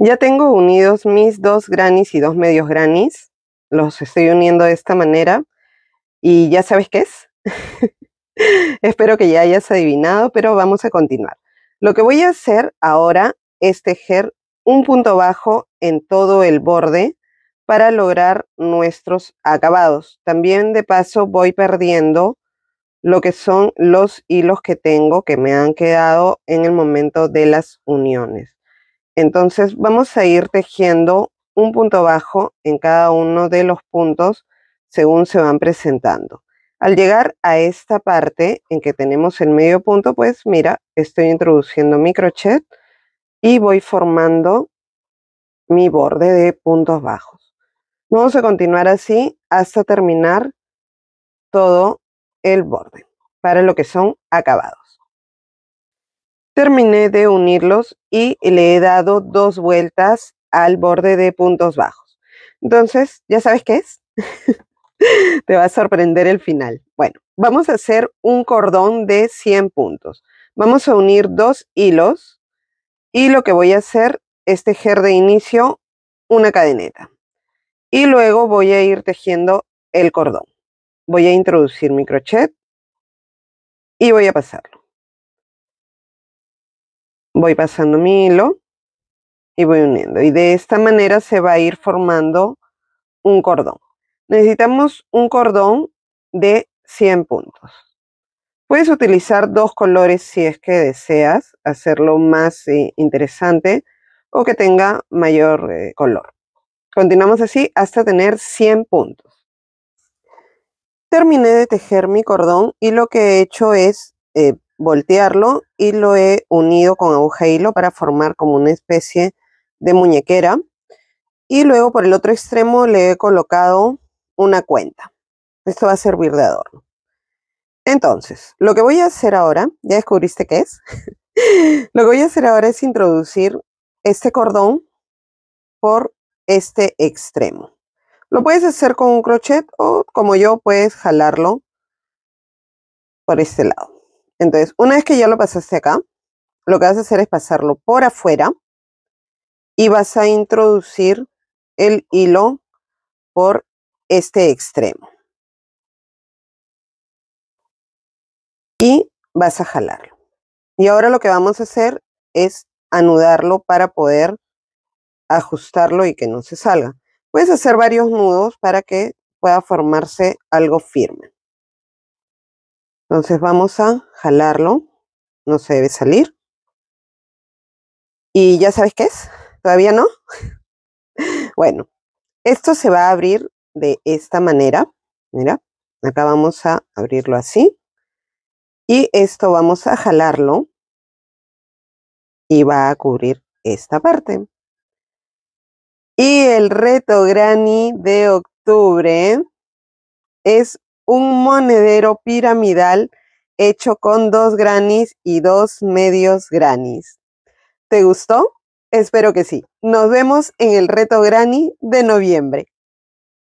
Ya tengo unidos mis dos granis y dos medios granis. Los estoy uniendo de esta manera. Y ya sabes qué es. Espero que ya hayas adivinado, pero vamos a continuar. Lo que voy a hacer ahora es tejer un punto bajo en todo el borde para lograr nuestros acabados. También de paso voy perdiendo lo que son los hilos que tengo que me han quedado en el momento de las uniones. Entonces vamos a ir tejiendo un punto bajo en cada uno de los puntos según se van presentando. Al llegar a esta parte en que tenemos el medio punto, pues mira, estoy introduciendo mi crochet y voy formando mi borde de puntos bajos. Vamos a continuar así hasta terminar todo el borde para lo que son acabados. Terminé de unirlos y le he dado dos vueltas al borde de puntos bajos. Entonces, ¿ya sabes qué es? Te va a sorprender el final. Bueno, vamos a hacer un cordón de 100 puntos. Vamos a unir dos hilos y lo que voy a hacer es tejer de inicio una cadeneta. Y luego voy a ir tejiendo el cordón. Voy a introducir mi crochet y voy a pasarlo. Voy pasando mi hilo y voy uniendo. Y de esta manera se va a ir formando un cordón. Necesitamos un cordón de 100 puntos. Puedes utilizar dos colores si es que deseas hacerlo más eh, interesante o que tenga mayor eh, color. Continuamos así hasta tener 100 puntos. Terminé de tejer mi cordón y lo que he hecho es eh, voltearlo y lo he unido con aguja y hilo para formar como una especie de muñequera. Y luego por el otro extremo le he colocado una cuenta. Esto va a servir de adorno. Entonces, lo que voy a hacer ahora, ya descubriste qué es, lo que voy a hacer ahora es introducir este cordón por este extremo. Lo puedes hacer con un crochet o como yo puedes jalarlo por este lado. Entonces, una vez que ya lo pasaste acá, lo que vas a hacer es pasarlo por afuera y vas a introducir el hilo por este extremo. Y vas a jalarlo. Y ahora lo que vamos a hacer es anudarlo para poder ajustarlo y que no se salga. Puedes hacer varios nudos para que pueda formarse algo firme. Entonces vamos a jalarlo, no se debe salir. ¿Y ya sabes qué es? ¿Todavía no? bueno, esto se va a abrir de esta manera. Mira, acá vamos a abrirlo así. Y esto vamos a jalarlo y va a cubrir esta parte. Y el reto Granny de octubre es un monedero piramidal hecho con dos granis y dos medios granis. ¿Te gustó? Espero que sí. Nos vemos en el reto Granny de noviembre.